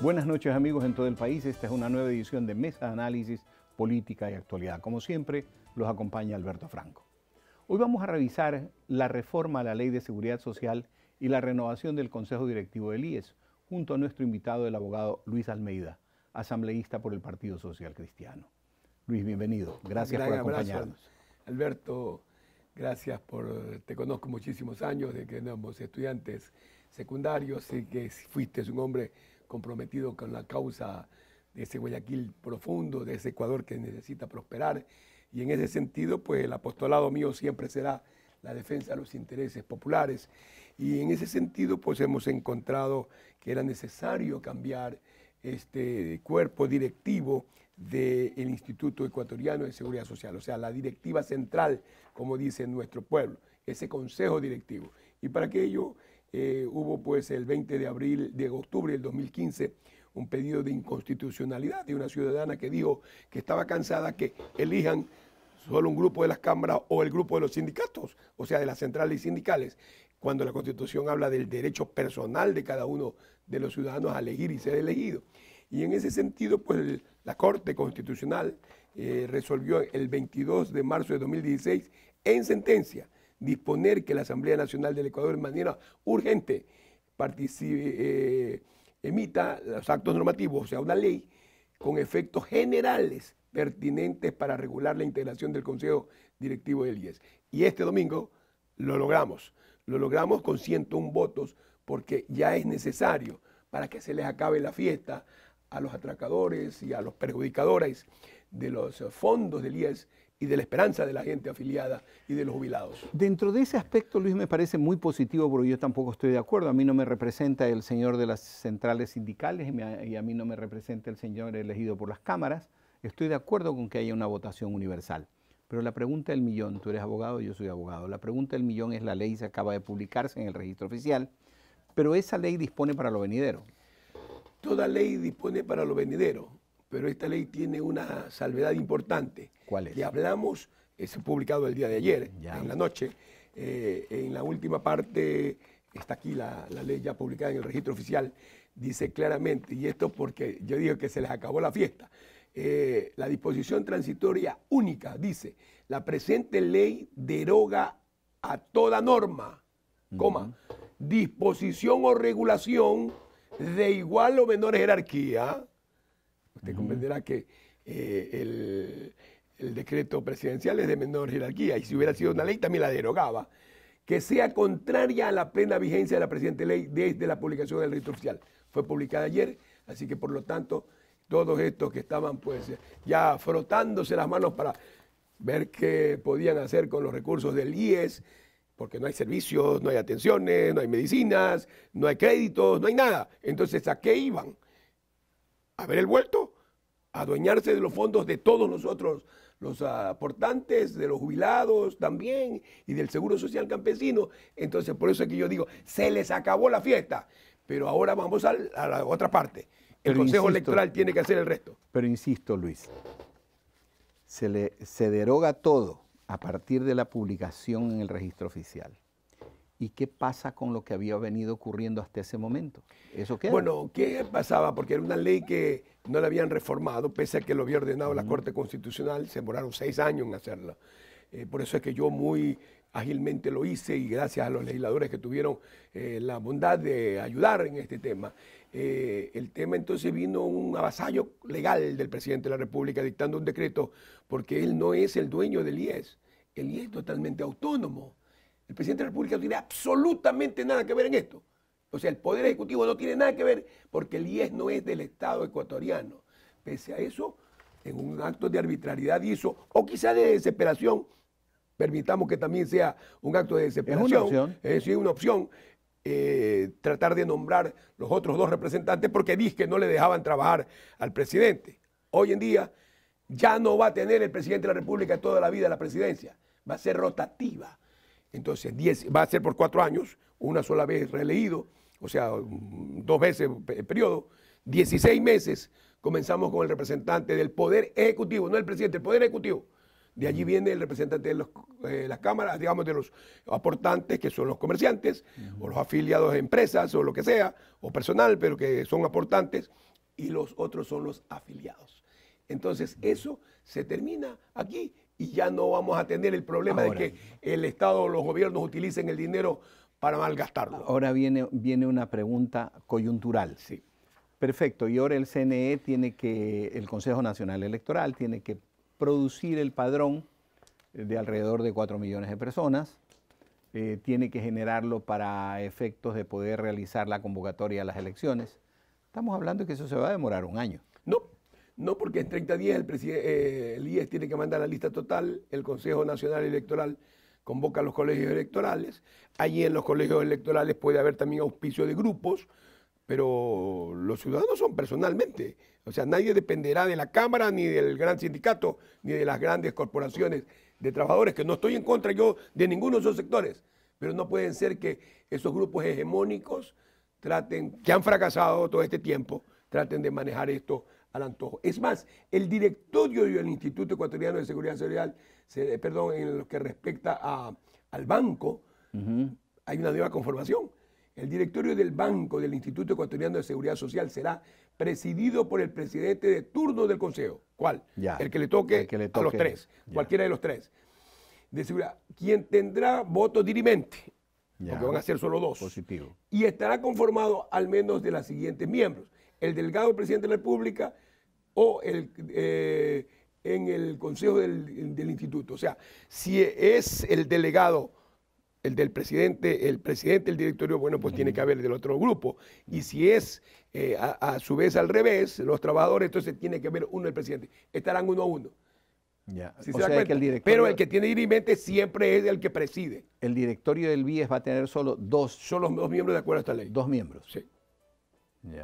Buenas noches amigos en todo el país, esta es una nueva edición de Mesa de Análisis, Política y Actualidad. Como siempre, los acompaña Alberto Franco. Hoy vamos a revisar la reforma a la Ley de Seguridad Social y la renovación del Consejo Directivo del IES, junto a nuestro invitado, el abogado Luis Almeida, asambleísta por el Partido Social Cristiano. Luis, bienvenido. Gracias por acompañarnos. Alberto, gracias por... Te conozco muchísimos años de que éramos estudiantes secundarios y que fuiste un hombre comprometido con la causa de ese Guayaquil profundo, de ese Ecuador que necesita prosperar. Y en ese sentido, pues el apostolado mío siempre será la defensa de los intereses populares. Y en ese sentido, pues hemos encontrado que era necesario cambiar este cuerpo directivo del el Instituto Ecuatoriano de Seguridad Social, o sea, la directiva central, como dice nuestro pueblo, ese consejo directivo. Y para que ello eh, hubo pues el 20 de abril, de octubre del 2015, un pedido de inconstitucionalidad de una ciudadana que dijo que estaba cansada que elijan solo un grupo de las cámaras o el grupo de los sindicatos, o sea, de las centrales y sindicales, cuando la Constitución habla del derecho personal de cada uno de los ciudadanos a elegir y ser elegido. Y en ese sentido, pues la Corte Constitucional eh, resolvió el 22 de marzo de 2016 en sentencia disponer que la Asamblea Nacional del Ecuador de manera urgente participe, eh, emita los actos normativos, o sea, una ley con efectos generales pertinentes para regular la integración del Consejo Directivo del IES. Y este domingo lo logramos, lo logramos con 101 votos porque ya es necesario para que se les acabe la fiesta a los atracadores y a los perjudicadores de los eh, fondos del IES y de la esperanza de la gente afiliada y de los jubilados. Dentro de ese aspecto, Luis, me parece muy positivo porque yo tampoco estoy de acuerdo. A mí no me representa el señor de las centrales sindicales y a mí no me representa el señor elegido por las cámaras. Estoy de acuerdo con que haya una votación universal. Pero la pregunta del millón, tú eres abogado, yo soy abogado, la pregunta del millón es la ley se acaba de publicarse en el registro oficial, pero esa ley dispone para lo venidero. Toda ley dispone para lo venidero pero esta ley tiene una salvedad importante. ¿Cuál es? Que hablamos, es publicado el día de ayer, en la noche. Eh, en la última parte está aquí la, ley ya publicada en el registro oficial, dice claramente, y esto porque yo digo que se les acabó la fiesta, eh, la disposición transitoria única dice, la presente ley deroga a toda norma, disposición o regulación de igual o menor jerarquía, Usted comprenderá que eh, el, decreto presidencial es de menor jerarquía y si hubiera sido una ley también la derogaba, que sea contraria a la plena vigencia de la presente ley desde la publicación del registro oficial. Fue publicada ayer, así que por lo tanto todos estos que estaban pues ya frotándose las manos para ver qué podían hacer con los recursos del IES, porque no hay servicios, no hay atenciones, no hay medicinas, no hay créditos, no hay nada. Entonces, ¿a qué iban? haber el vuelto, adueñarse de los fondos de todos nosotros, los aportantes, de los jubilados también y del Seguro Social Campesino. Entonces, por eso es que yo digo, se les acabó la fiesta, pero ahora vamos a, la otra parte. El Consejo Electoral tiene que hacer el resto. Pero insisto, Luis, se, le, se deroga todo a partir de la publicación en el registro oficial. ¿Y qué pasa con lo que había venido ocurriendo hasta ese momento? ¿Eso qué? Bueno, ¿qué pasaba? Porque era una ley que no la habían reformado, pese a que lo había ordenado la Corte Constitucional, se demoraron seis años en hacerla. Eh, por eso es que yo muy ágilmente lo hice y gracias a los legisladores que tuvieron eh, la bondad de ayudar en este tema. Eh, el tema entonces vino un avasallo legal del presidente de la República dictando un decreto porque él no es el dueño del IES. El IES es totalmente autónomo. El presidente de la República no tiene absolutamente nada que ver en esto. O sea, el Poder Ejecutivo no tiene nada que ver porque el IES no es del Estado ecuatoriano. Pese a eso, en un acto de arbitrariedad hizo, o quizá de desesperación, permitamos que también sea un acto de desesperación, es una opción, eh, una opción eh, tratar de nombrar los otros dos representantes porque dice que no le dejaban trabajar al presidente. Hoy en día ya no va a tener el presidente de la República toda la vida la presidencia, va a ser rotativa entonces, va a ser por cuatro años, una sola vez releído, o sea, dos veces el periodo, 16 meses. Comenzamos con el representante del Poder Ejecutivo, no el presidente, el Poder Ejecutivo. De allí viene el representante de eh, las cámaras, digamos, de los aportantes, que son los comerciantes, o los afiliados de empresas, o lo que sea, o personal, pero que son aportantes, y los otros son los afiliados. Entonces, eso se termina aquí y ya no vamos a tener el problema de que el Estado o los gobiernos utilicen el dinero para malgastarlo. Ahora viene, viene una pregunta coyuntural. Sí. Perfecto, y ahora el CNE tiene que, el Consejo Nacional Electoral tiene que producir el padrón de alrededor de 4 millones de personas, eh, tiene que generarlo para efectos de poder realizar la convocatoria a las elecciones. Estamos hablando de que eso se va a demorar un año. No, no porque en 30 días el, IES eh, e tiene que mandar la lista total, el Consejo Nacional Electoral convoca a los colegios electorales. Allí en los colegios electorales puede haber también auspicio de grupos, pero los ciudadanos son personalmente. O sea, nadie dependerá de la Cámara, ni del gran sindicato, ni de las grandes corporaciones de trabajadores, que no estoy en contra yo de ninguno de esos sectores, pero no pueden ser que esos grupos hegemónicos traten, que han fracasado todo este tiempo, traten de manejar esto al antojo. Es más, el directorio del Instituto Ecuatoriano de Seguridad Social, se, eh, perdón, en lo que respecta a, al banco, hay una nueva conformación. El directorio del banco del Instituto Ecuatoriano de Seguridad Social será presidido por el presidente de turno del Consejo. ¿Cuál? el, que le toque, a los tres, cualquiera de los tres. quien tendrá voto dirimente, porque van a ser solo dos. Positivo. Y estará conformado al menos de las siguientes miembros el delegado del presidente de la República o el, eh, en el consejo del, instituto. O sea, si es el delegado, el del presidente, el presidente del directorio, bueno, pues tiene que haber del otro grupo. Y si es eh, a, su vez al revés, los trabajadores, entonces tiene que haber uno del presidente. Estarán uno a uno. Ya. Pero el que tiene mente siempre es el que preside. El directorio del BIES va a tener solo dos. Son los dos miembros de acuerdo a esta ley. Dos miembros. Sí.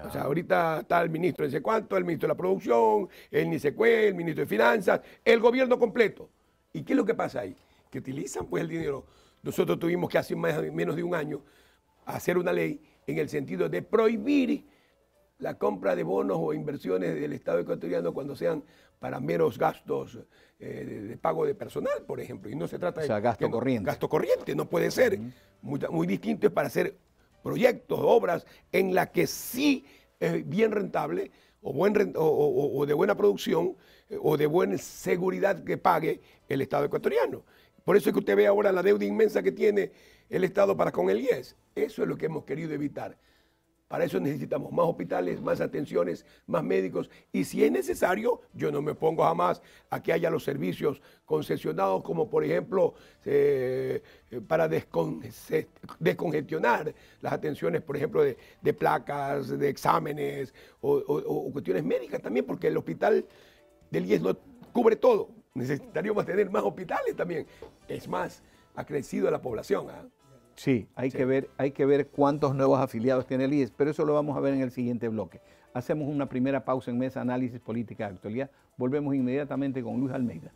O sea, ahorita está el ministro de cuánto, el ministro de la producción, el NICECUE, el ministro de finanzas, el gobierno completo. ¿Y qué es lo que pasa ahí? Que utilizan pues el dinero. Nosotros tuvimos que hace más, menos de un año hacer una ley en el sentido de prohibir la compra de bonos o inversiones del Estado ecuatoriano cuando sean para meros gastos eh, de, pago de personal, por ejemplo. Y no se trata o sea, de... gasto corriente. Gasto corriente, no puede ser. muy, muy distinto es para hacer proyectos, obras en las que sí es bien rentable o, buen, de buena producción eh, o de buena seguridad que pague el Estado ecuatoriano. Por eso es que usted ve ahora la deuda inmensa que tiene el Estado para con el IES. Eso es lo que hemos querido evitar. Para eso necesitamos más hospitales, más atenciones, más médicos. Y si es necesario, yo no me opongo jamás a que haya los servicios concesionados, como por ejemplo eh, para descongestionar las atenciones, por ejemplo, de, placas, de exámenes o, cuestiones médicas también, porque el hospital del IES no cubre todo. Necesitaríamos tener más hospitales también. Es más, ha crecido la población. ¿ah? Sí, hay, Que ver, hay que ver cuántos nuevos afiliados tiene el IES, pero eso lo vamos a ver en el siguiente bloque. Hacemos una primera pausa en Mesa Análisis Política de Actualidad. Volvemos inmediatamente con Luis Almeida.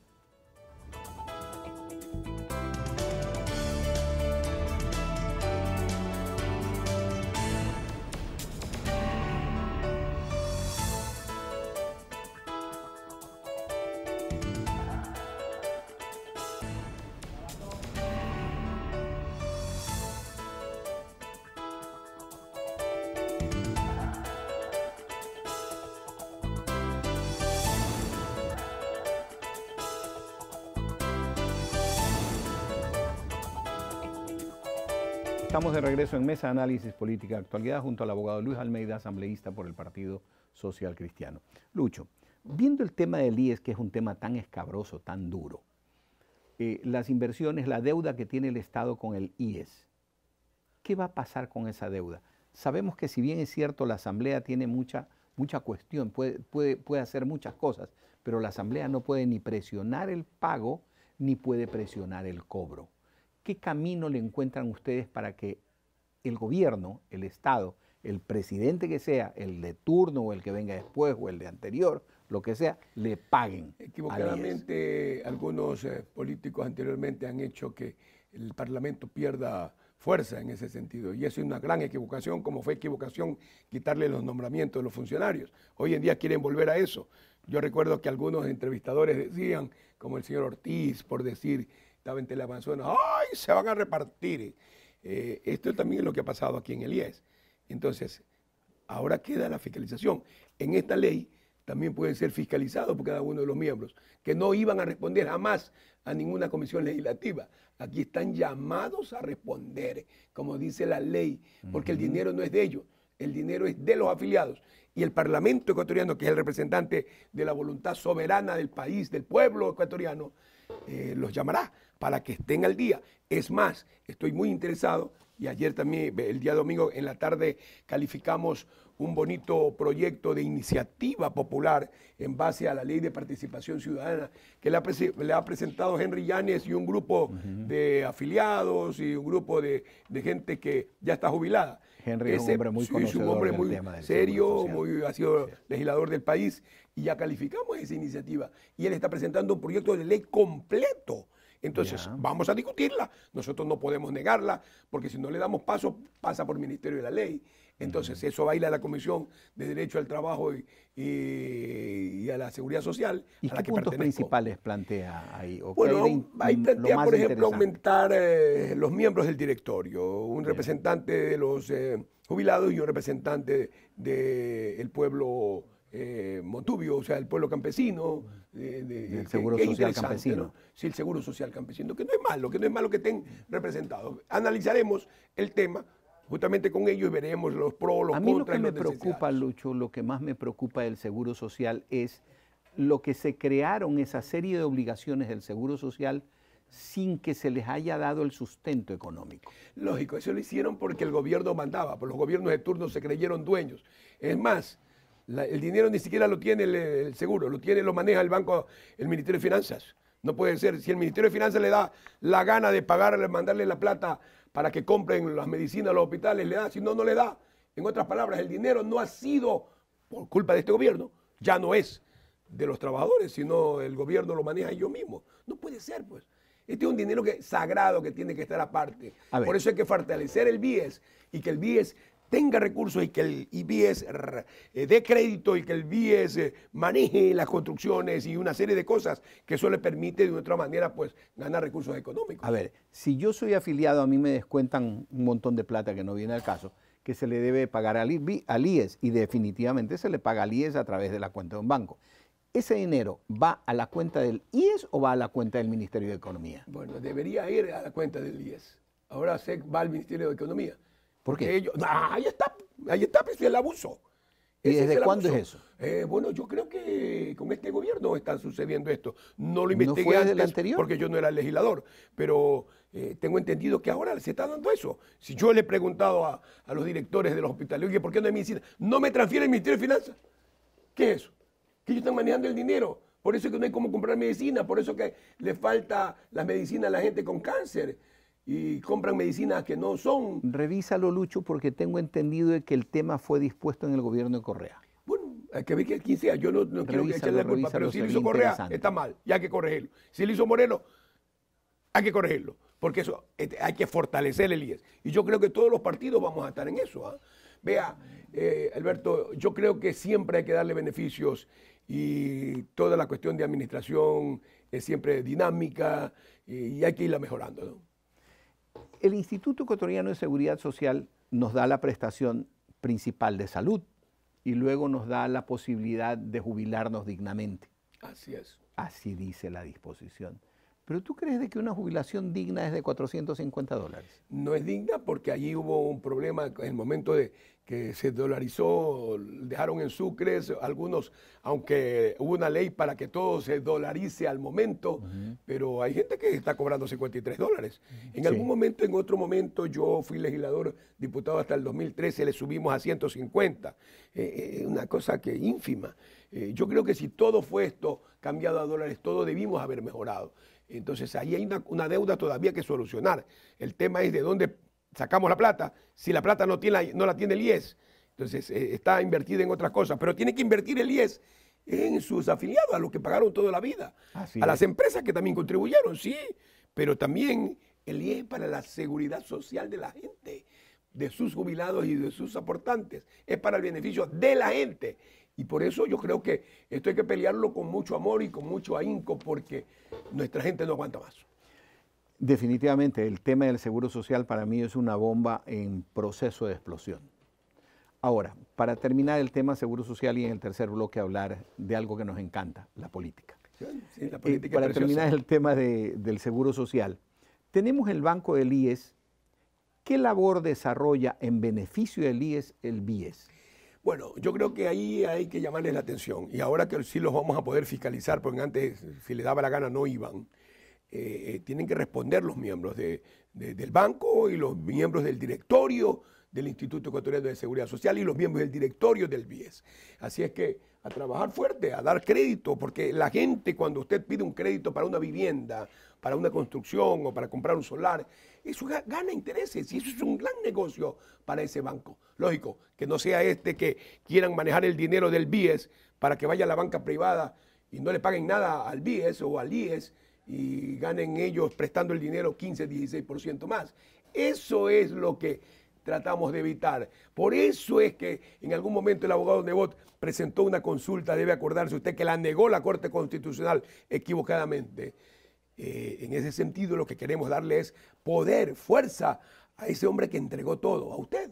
Estamos de regreso en Mesa Análisis Política de Actualidad junto al abogado Luis Almeida, asambleísta por el Partido Social Cristiano. Lucho, viendo el tema del IES, que es un tema tan escabroso, tan duro, eh, las inversiones, la deuda que tiene el Estado con el IES, ¿qué va a pasar con esa deuda? Sabemos que si bien es cierto, la Asamblea tiene mucha, mucha cuestión, puede, puede, puede hacer muchas cosas, pero la Asamblea no puede ni presionar el pago ni puede presionar el cobro. ¿qué camino le encuentran ustedes para que el gobierno, el Estado, el presidente que sea, el de turno o el que venga después o el de anterior, lo que sea, le paguen? Equivocadamente, algunos eh, políticos anteriormente han hecho que el Parlamento pierda fuerza en ese sentido. Y eso es una gran equivocación, como fue equivocación quitarle los nombramientos de los funcionarios. Hoy en día quieren volver a eso. Yo recuerdo que algunos entrevistadores decían, como el señor Ortiz, por decir, estaba en Teleavanzuela, ¡ay! Se van a repartir. Eh, eh, esto también es lo que ha pasado aquí en el IES. Entonces, ahora queda la fiscalización. En esta ley también pueden ser fiscalizados por cada uno de los miembros, que no iban a responder jamás a ninguna comisión legislativa. Aquí están llamados a responder, como dice la ley, porque el dinero no es de ellos, el dinero es de los afiliados. Y el Parlamento ecuatoriano, que es el representante de la voluntad soberana del país, del pueblo ecuatoriano, eh, los llamará para que estén al día. Es más, estoy muy interesado y ayer también, el día domingo en la tarde, calificamos un bonito proyecto de iniciativa popular en base a la ley de participación ciudadana que le ha, presentado Henry Llanes y un grupo de afiliados y un grupo de, gente que ya está jubilada. Henry es un hombre muy, hombre serio, muy, ha sido legislador del país y ya calificamos esa iniciativa. Y él está presentando un proyecto de ley completo entonces, vamos a discutirla. Nosotros no podemos negarla, porque si no le damos paso, pasa por el Ministerio de la Ley. Entonces, eso baila la Comisión de Derecho al Trabajo y, a la Seguridad Social. ¿Y qué puntos principales plantea ahí? bueno, plantea, por ejemplo, aumentar eh, los miembros del directorio, un representante de los eh, jubilados y un representante del de, pueblo eh, montubio, o sea, el pueblo campesino del Seguro Social Campesino. Sí, el Seguro Social Campesino, que no es malo, que no es malo que estén representados. Analizaremos el tema, justamente con ellos veremos los pros, los A mí lo que me preocupa, Lucho, lo que más me preocupa del Seguro Social es lo que se crearon esa serie de obligaciones del Seguro Social sin que se les haya dado el sustento económico. Lógico, eso lo hicieron porque el gobierno mandaba, porque los gobiernos de turno se creyeron dueños. Es más, el dinero ni siquiera lo tiene el, seguro, lo tiene, lo maneja el banco, el Ministerio de Finanzas. No puede ser. Si el Ministerio de Finanzas le da la gana de pagarle, mandarle la plata para que compren las medicinas, los hospitales, le da, si no, no le da. En otras palabras, el dinero no ha sido por culpa de este gobierno, ya no es de los trabajadores, sino el gobierno lo maneja yo mismo. No puede ser, pues. Este es un dinero que, sagrado que tiene que estar aparte. Por eso hay que fortalecer el BIES y que el BIES tenga recursos y que el IBS eh, dé crédito y que el IES eh, maneje las construcciones y una serie de cosas que eso le permite de otra manera pues ganar recursos económicos. A ver, si yo soy afiliado a mí me descuentan un montón de plata que no viene al caso que se le debe pagar al, IES y definitivamente se le paga al IES a través de la cuenta de un banco. ¿Ese dinero va a la cuenta del IES o va a la cuenta del Ministerio de Economía? Bueno, debería ir a la cuenta del IES. Ahora se va al Ministerio de Economía ¿Por qué? Ellos, ahí está, ahí está pues, el abuso. ¿Y desde cuándo es eso? Eh, bueno, yo creo que con este gobierno está sucediendo esto. No lo investigué antes anterior? porque yo no era legislador, pero eh, tengo entendido que ahora se está dando eso. Si yo le he preguntado a, los directores de los hospitales, oye, ¿por qué no hay medicina? No me transfiere el Ministerio de Finanzas. ¿Qué es eso? Que ellos están manejando el dinero. Por eso es que no hay cómo comprar medicina, por eso que le falta la medicina a la gente con cáncer y compran medicinas que no son. Revísalo, Lucho, porque tengo entendido de que el tema fue dispuesto en el gobierno de Correa. Bueno, hay que ver que sea, yo no, quiero echarle la culpa, pero si lo hizo Correa, está mal, y hay que corregirlo. Si lo hizo Moreno, hay que corregirlo, porque eso este, hay que fortalecer el IES. Y yo creo que todos los partidos vamos a estar en eso. ¿ah? Vea, eh, Alberto, yo creo que siempre hay que darle beneficios y toda la cuestión de administración es siempre dinámica y hay que irla mejorando. ¿no? El Instituto Ecuatoriano de Seguridad Social nos da la prestación principal de salud y luego nos da la posibilidad de jubilarnos dignamente. Así es. Así dice la disposición. Pero tú crees de que una jubilación digna es de 450 dólares. No es digna porque allí hubo un problema en el momento de que se dolarizó, dejaron en sucres algunos, aunque hubo una ley para que todo se dolarice al momento, pero hay gente que está cobrando 53 dólares. En algún momento, en otro momento, yo fui legislador, diputado hasta el 2013, le subimos a 150. Eh, eh, una cosa que ínfima. Eh, yo creo que si todo fue esto cambiado a dólares, todo debimos haber mejorado. Entonces ahí hay una, deuda todavía que solucionar. El tema es de dónde sacamos la plata, si la plata no, tiene, no la tiene el IES. Entonces eh, está invertida en otras cosas, pero tiene que invertir el IES en sus afiliados, a los que pagaron toda la vida, a las empresas que también contribuyeron, sí, pero también el IES para la seguridad social de la gente, de sus jubilados y de sus aportantes, es para el beneficio de la gente y por eso yo creo que esto hay que pelearlo con mucho amor y con mucho ahínco, porque nuestra gente no aguanta más. Definitivamente, el tema del seguro social para mí es una bomba en proceso de explosión. Ahora, para terminar el tema seguro social y en el tercer bloque hablar de algo que nos encanta, la política. la eh, política para terminar el tema del seguro social, tenemos el banco del IES. ¿Qué labor desarrolla en beneficio del IES el BIES? Bueno, yo creo que ahí hay que llamarles la atención. Y ahora que sí los vamos a poder fiscalizar, porque antes, si le daba la gana, no iban. Eh, eh, tienen que responder los miembros del banco y los miembros del directorio del Instituto Ecuatoriano de Seguridad Social y los miembros del directorio del BIES. Así es que a trabajar fuerte, a dar crédito, porque la gente cuando usted pide un crédito para una vivienda, para una construcción o para comprar un solar, eso gana intereses y eso es un gran negocio para ese banco. Lógico, que no sea este que quieran manejar el dinero del BIES para que vaya a la banca privada y no le paguen nada al BIES o al IES y ganen ellos prestando el dinero 15, 16% más. Eso es lo que tratamos de evitar. Por eso es que en algún momento el abogado Nebot presentó una consulta, debe acordarse usted, que la negó la Corte Constitucional equivocadamente. Eh, en ese sentido, lo que queremos darle es poder, fuerza a ese hombre que entregó todo, a usted,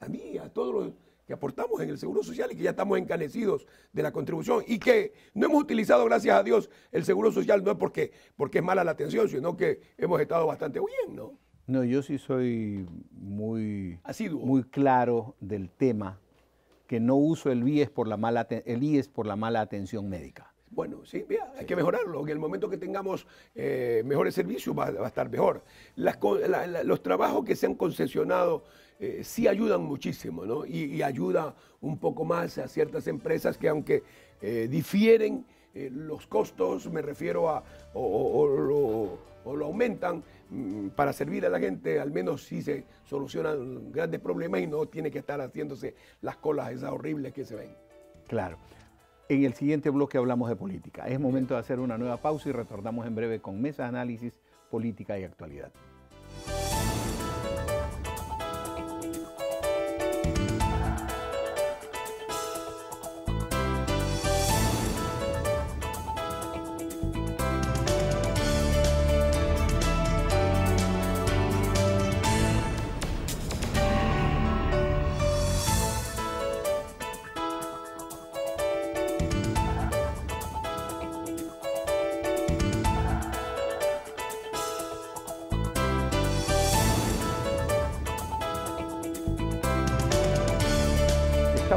a mí, a todos los que aportamos en el Seguro Social y que ya estamos encanecidos de la contribución y que no hemos utilizado, gracias a Dios, el Seguro Social no es porque, porque es mala la atención, sino que hemos estado bastante bien, ¿no? No, yo sí soy muy, muy claro del tema, que no uso el IES por la mala, el e por la mala atención médica. Bueno, sí, mira, hay que mejorarlo. En el momento que tengamos eh, mejores servicios va, a estar mejor. los trabajos que se han concesionado eh, sí ayudan muchísimo, ¿no? Y, ayuda un poco más a ciertas empresas que aunque eh, difieren los costos, me refiero a, o lo aumentan, Mm, para servir a la gente, al menos si se solucionan grandes problemas y no tiene que estar haciéndose las colas esas horribles que se ven. Claro. En el siguiente bloque hablamos de política. Es momento de hacer una nueva pausa y retornamos en breve con Mesa Análisis, Política y Actualidad.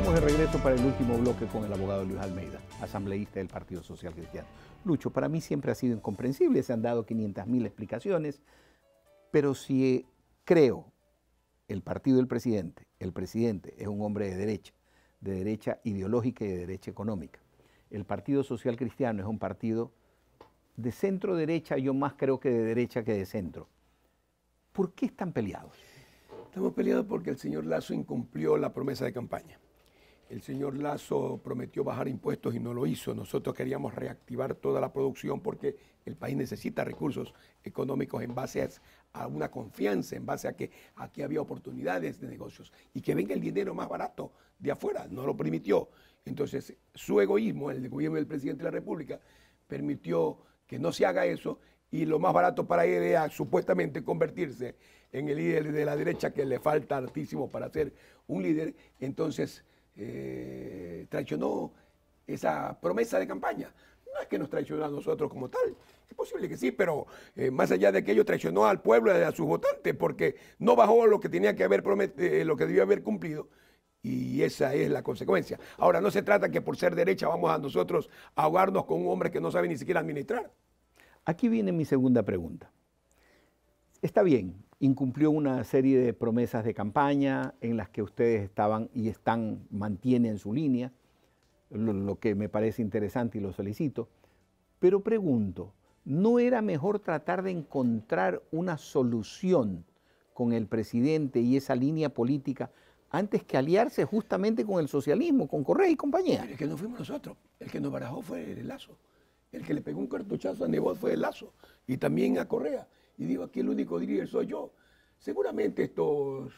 Estamos de regreso para el último bloque con el abogado Luis Almeida, asambleísta del Partido Social Cristiano. Lucho, para mí siempre ha sido incomprensible, se han dado 500.000 explicaciones, pero si eh, creo el partido del presidente, el presidente es un hombre de derecha, de derecha ideológica y de derecha económica. El Partido Social Cristiano es un partido de centro derecha, yo más creo que de derecha que de centro. ¿Por qué están peleados? Estamos peleados porque el señor Lazo incumplió la promesa de campaña. El señor Lazo prometió bajar impuestos y no lo hizo. Nosotros queríamos reactivar toda la producción porque el país necesita recursos económicos en base a una confianza, en base a que aquí había oportunidades de negocios y que venga el dinero más barato de afuera. No lo permitió. Entonces, su egoísmo, el gobierno del presidente de la República, permitió que no se haga eso y lo más barato para él era supuestamente convertirse en el líder de la derecha que le falta altísimo para ser un líder. Entonces, eh, traicionó esa promesa de campaña. No es que nos traicionó a nosotros como tal, es posible que sí, pero eh, más allá de aquello traicionó al pueblo y a sus votantes porque no bajó lo que tenía que haber prometido, eh, lo que debió haber cumplido. Y esa es la consecuencia. Ahora, no se trata que por ser derecha vamos a nosotros a ahogarnos con un hombre que no sabe ni siquiera administrar. Aquí viene mi segunda pregunta. Está bien, incumplió una serie de promesas de campaña en las que ustedes estaban y están, mantienen su línea, lo, que me parece interesante y lo solicito. Pero pregunto, ¿no era mejor tratar de encontrar una solución con el presidente y esa línea política antes que aliarse justamente con el socialismo, con Correa y compañía? El que no fuimos nosotros, el que nos barajó fue el Lazo, el que le pegó un cartuchazo a Nebot fue el Lazo y también a Correa y digo, aquí el único dirigente soy yo. Seguramente estos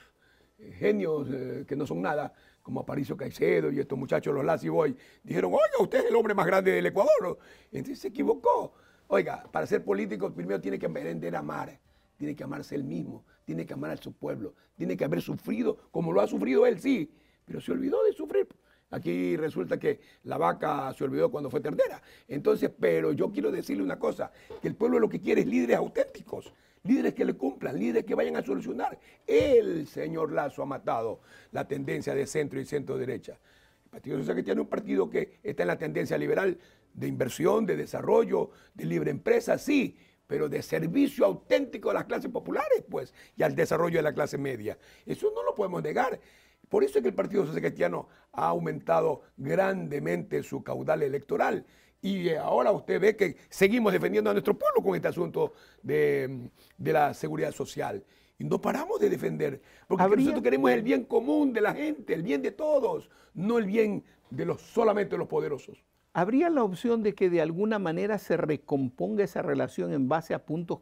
eh, genios eh, que no son nada, como Aparicio Caicedo y estos muchachos, los y Boy, dijeron, oiga, usted es el hombre más grande del Ecuador. Entonces se equivocó. Oiga, para ser político primero tiene que aprender a amar, tiene que amarse él mismo, tiene que amar a su pueblo, tiene que haber sufrido como lo ha sufrido él, sí, pero se olvidó de sufrir. Aquí resulta que la vaca se olvidó cuando fue ternera. Entonces, pero yo quiero decirle una cosa, que el pueblo lo que quiere es líderes auténticos, líderes que le cumplan, líderes que vayan a solucionar. El señor Lazo ha matado la tendencia de centro y centro derecha. El Partido Social que es un partido que está en la tendencia liberal de inversión, de desarrollo, de libre empresa, sí, pero de servicio auténtico a las clases populares, pues, y al desarrollo de la clase media. Eso no lo podemos negar. Por eso es que el Partido Social Cristiano ha aumentado grandemente su caudal electoral. Y eh, ahora usted ve que seguimos defendiendo a nuestro pueblo con este asunto de, la seguridad social. Y no paramos de defender, porque nosotros queremos el bien común de la gente, el bien de todos, no el bien de los solamente de los poderosos. ¿Habría la opción de que de alguna manera se recomponga esa relación en base a puntos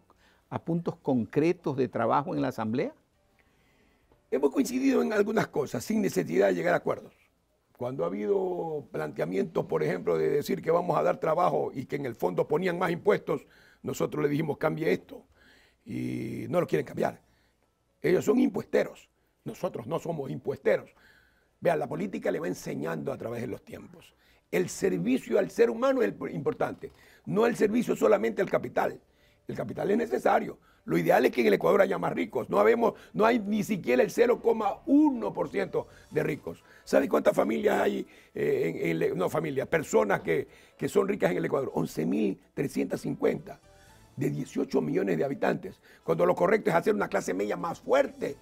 concretos de trabajo en la Asamblea? Hemos coincidido en algunas cosas sin necesidad de llegar a acuerdos. Cuando ha habido planteamientos, por ejemplo, de decir que vamos a dar trabajo y que en el fondo ponían más impuestos, nosotros le dijimos cambie esto y no lo quieren cambiar. Ellos son impuesteros, nosotros no somos impuesteros. Vean, la política le va enseñando a través de los tiempos. El servicio al ser humano es importante, no el servicio solamente al capital. El capital es necesario. Lo ideal es que en el Ecuador haya más ricos. No, habemos, no hay ni siquiera el 0,1% de ricos. ¿Sabe cuántas familias hay? Eh, no, familias, personas que, que son ricas en el Ecuador. 11.350 de 18 millones de habitantes. Cuando lo correcto es hacer una clase media más fuerte.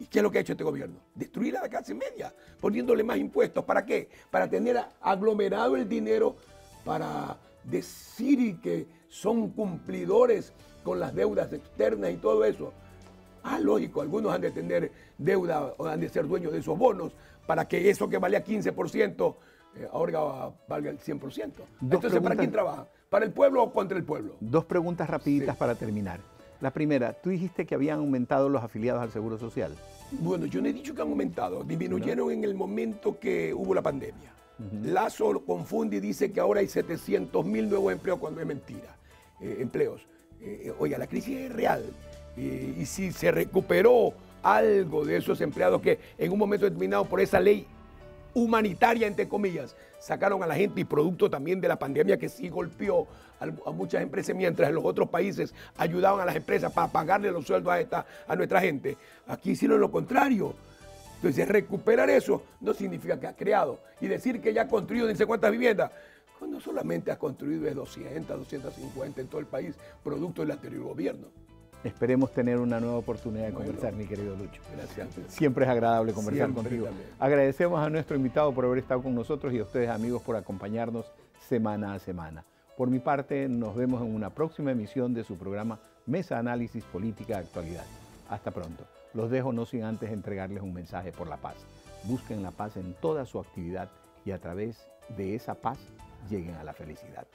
¿Y qué es lo que ha hecho este gobierno? Destruir a la clase media, poniéndole más impuestos. ¿Para qué? Para tener aglomerado el dinero para decir que son cumplidores con las deudas externas y todo eso. Ah, lógico, algunos han de tener deuda o han de ser dueños de esos bonos para que eso que valía 15% eh, ahora valga el 100%. Entonces, ¿para quién trabaja? ¿Para el pueblo o contra el pueblo? Dos preguntas rapiditas para terminar. La primera, tú dijiste que habían aumentado los afiliados al Seguro Social. Bueno, yo no he dicho que han aumentado, disminuyeron en el momento que hubo la pandemia. Lazo confunde y dice que ahora hay 700 mil nuevos empleos cuando es mentira. Eh, empleos. Eh, oiga, la crisis es real. Eh, y, si se recuperó algo de esos empleados que en un momento determinado por esa ley humanitaria, entre comillas, sacaron a la gente y producto también de la pandemia que sí golpeó a, muchas empresas, mientras en los otros países ayudaban a las empresas para pagarle los sueldos a, esta, a nuestra gente. Aquí hicieron lo contrario. Entonces, recuperar eso no significa que ha creado. Y decir que ya ha construido ni sé cuántas viviendas, no solamente has construido es 200, 250 en todo el país, producto del anterior gobierno. Esperemos tener una nueva oportunidad de conversar, mi querido Lucho. Gracias. Siempre es agradable conversar contigo. Agradecemos a nuestro invitado por haber estado con nosotros y a ustedes, amigos, por acompañarnos semana a semana. Por mi parte, nos vemos en una próxima emisión de su programa Mesa Análisis Política de Actualidad. Hasta pronto. Los dejo no sin antes entregarles un mensaje por la paz. Busquen la paz en toda su actividad y a través de esa paz lleguen a la felicidad.